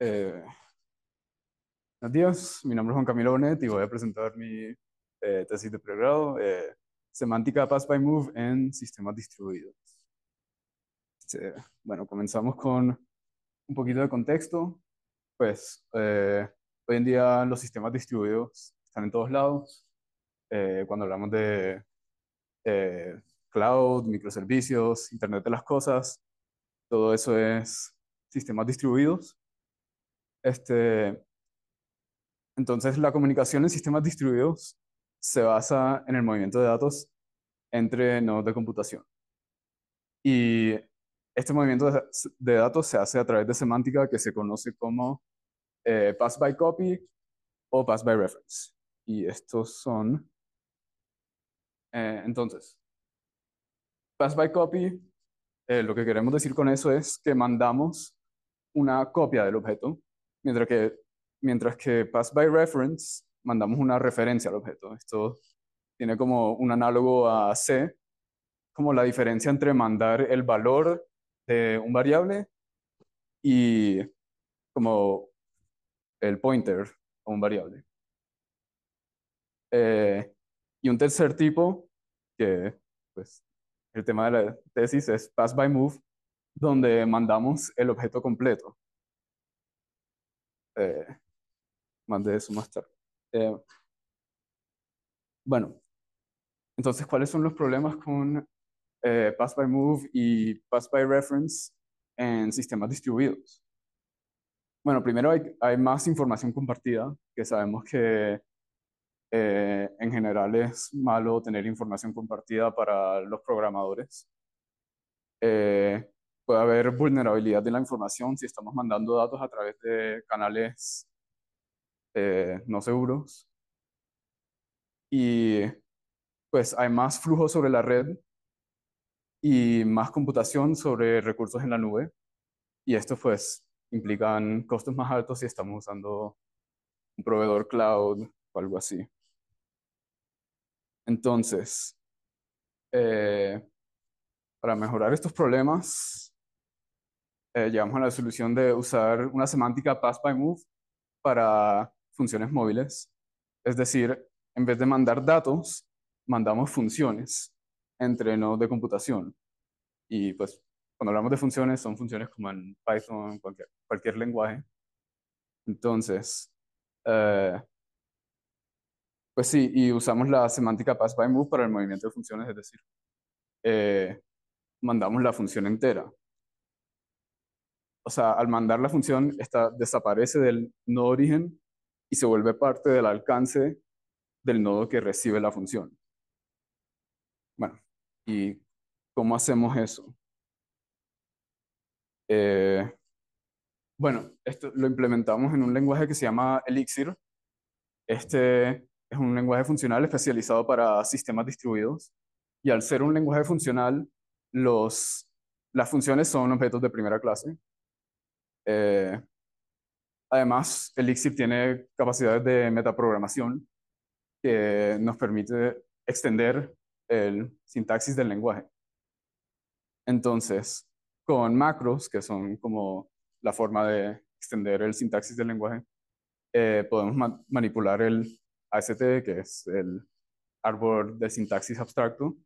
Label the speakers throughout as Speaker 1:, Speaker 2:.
Speaker 1: Eh, buenos días, mi nombre es Juan Camilo Bonet y voy a presentar mi eh, tesis de pregrado, eh, Semántica Pass by Move en Sistemas Distribuidos. Este, bueno, comenzamos con un poquito de contexto. Pues eh, hoy en día los sistemas distribuidos están en todos lados. cuando hablamos de cloud, microservicios, Internet de las Cosas, todo eso es sistemas distribuidos. Este, entonces, la comunicación en sistemas distribuidos se basa en el movimiento de datos entre nodos de computación. Y este movimiento de datos se hace a través de semántica que se conoce como eh, pass by copy o pass by reference. Y estos son... Eh, entonces, pass by copy, eh, lo que queremos decir con eso es que mandamos una copia del objeto mientras que, mientras que pass by reference mandamos una referencia al objeto. Esto tiene como un análogo a C, como la diferencia entre mandar el valor de un variable y como el pointer a un variable. Eh, y un tercer tipo, que pues el tema de la tesis es pass by move, donde mandamos el objeto completo eh, mandé eso más eh, bueno, entonces, ¿cuáles son los problemas con eh, Pass by Move y Pass by Reference en sistemas distribuidos? Bueno, primero hay, más información compartida, que sabemos que eh, en general es malo tener información compartida para los programadores. Eh, puede haber vulnerabilidad de la información si estamos mandando datos a través de canales eh, no seguros. Y pues hay más flujo sobre la red y más computación sobre recursos en la nube. Y esto pues implican costos más altos si estamos usando un proveedor cloud o algo así. Entonces, eh, para mejorar estos problemas, eh, llegamos a la solución de usar una semántica pass by move para funciones móviles. Es decir, en vez de mandar datos, mandamos funciones entre nodos de computación. Y pues cuando hablamos de funciones, son funciones como en Python, cualquier, cualquier lenguaje. Entonces, eh, pues sí, y usamos la semántica pass by move para el movimiento de funciones, es decir, eh, mandamos la función entera o sea, al mandar la función, esta desaparece del nodo origen y se vuelve parte del alcance del nodo que recibe la función. Bueno, ¿y cómo hacemos eso? Eh, bueno, esto lo implementamos en un lenguaje que se llama Elixir. Este es un lenguaje funcional especializado para sistemas distribuidos. Y al ser un lenguaje funcional, los, las funciones son objetos de primera clase, además eh, además, Elixir tiene capacidades de metaprogramación que nos permite extender el sintaxis del lenguaje. Entonces, con macros, que son como la forma de extender el sintaxis del lenguaje, eh, podemos manipular el AST, que es el árbol de sintaxis abstracto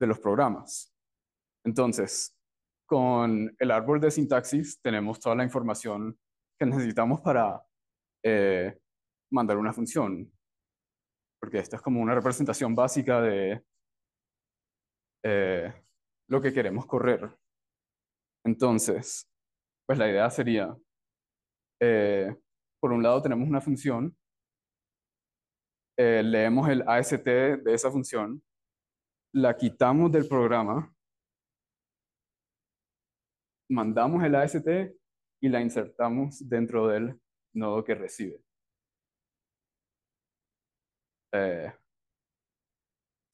Speaker 1: de los programas. Entonces, con el árbol de sintaxis tenemos toda la información que necesitamos para eh, mandar una función. Porque esta es como una representación básica de eh, lo que queremos correr. Entonces, pues la idea sería, eh, por un lado tenemos una función, leemos el AST de esa función, la quitamos del programa mandamos el AST y la insertamos dentro del nodo que recibe. Eh,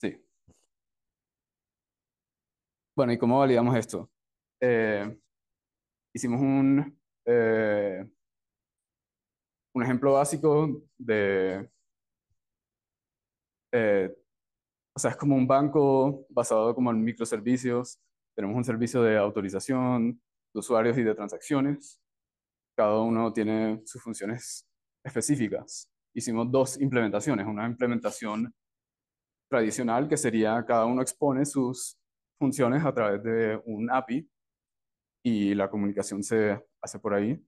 Speaker 1: sí. Bueno, ¿y cómo validamos esto? Eh, hicimos un, eh, un ejemplo básico de... o sea, es como un banco basado como en microservicios. Tenemos un servicio de autorización, de usuarios y de transacciones. Cada uno tiene sus funciones específicas. Hicimos dos implementaciones. Una implementación tradicional que sería cada uno expone sus funciones a través de un API y la comunicación se hace por ahí.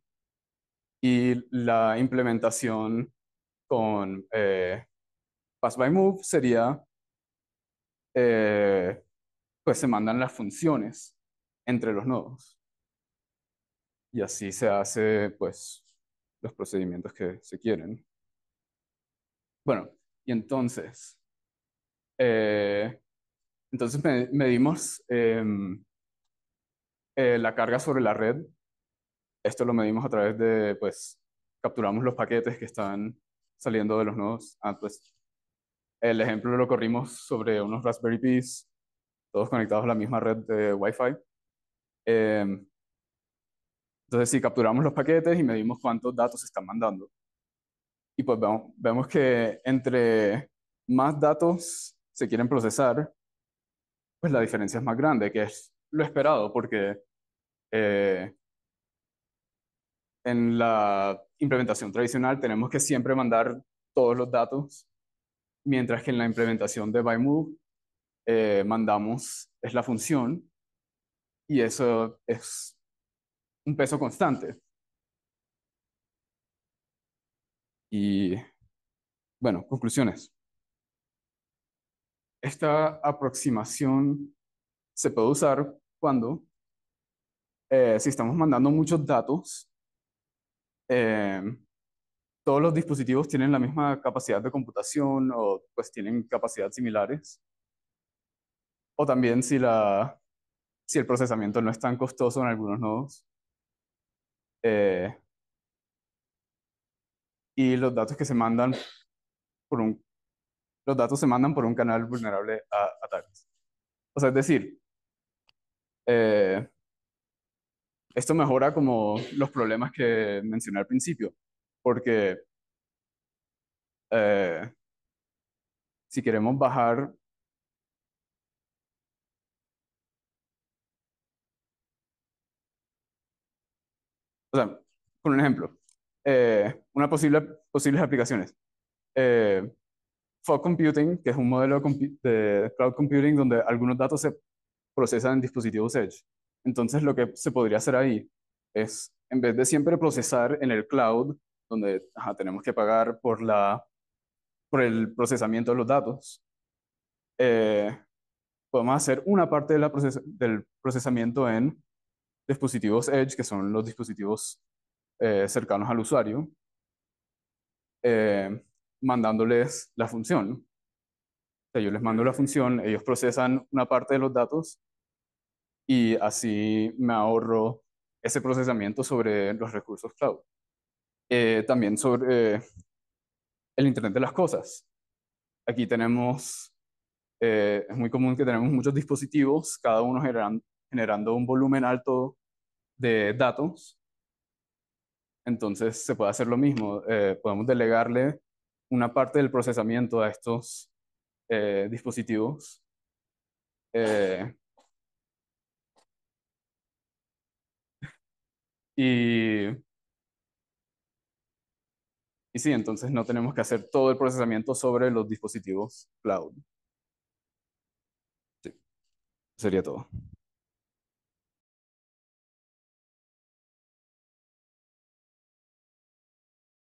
Speaker 1: Y la implementación con eh, Pass by Move sería, eh, pues se mandan las funciones entre los nodos y así se hace pues los procedimientos que se quieren. Bueno, y entonces, eh, entonces medimos em, eh, la carga sobre la red. Esto lo medimos a través de, pues, capturamos los paquetes que están saliendo de los nodos. Ah, pues, el ejemplo lo corrimos sobre unos Raspberry Pis, todos conectados a la misma red de Wi-Fi. Em, entonces, si capturamos los paquetes y medimos cuántos datos se están mandando, y pues vemos, que entre más datos se quieren procesar, pues la diferencia es más grande, que es lo esperado, porque eh, en la implementación tradicional tenemos que siempre mandar todos los datos, mientras que en la implementación de ByMove eh, mandamos, es la función, y eso es un peso constante. Y bueno, conclusiones. Esta aproximación se puede usar cuando, eh, si estamos mandando muchos datos, eh, todos los dispositivos tienen la misma capacidad de computación o pues tienen capacidades similares. O también si, la, si el procesamiento no es tan costoso en algunos nodos. Eh, y los datos que se mandan por un, los datos se mandan por un canal vulnerable a ataques. O sea, es decir, eh, esto mejora como los problemas que mencioné al principio, porque eh, si queremos bajar O sea, con un ejemplo, eh, una posible, posibles aplicaciones. Eh, fog computing, que es un modelo de cloud computing donde algunos datos se procesan en dispositivos edge. Entonces, lo que se podría hacer ahí es, en vez de siempre procesar en el cloud, donde tenemos que pagar por, la, por el procesamiento de los datos, eh, podemos hacer una parte de la del procesamiento en dispositivos edge, que son los dispositivos eh, cercanos al usuario, eh, mandándoles la función. O sea, yo les mando la función, ellos procesan una parte de los datos y así me ahorro ese procesamiento sobre los recursos cloud. Eh, también sobre el Internet de las Cosas. Aquí tenemos, es muy común que tenemos muchos dispositivos, cada uno generando, generando un volumen alto de datos, entonces se puede hacer lo mismo. Eh, podemos delegarle una parte del procesamiento a estos eh, dispositivos. Eh, y, y sí, entonces no tenemos que hacer todo el procesamiento sobre los dispositivos cloud. Sí, sería todo.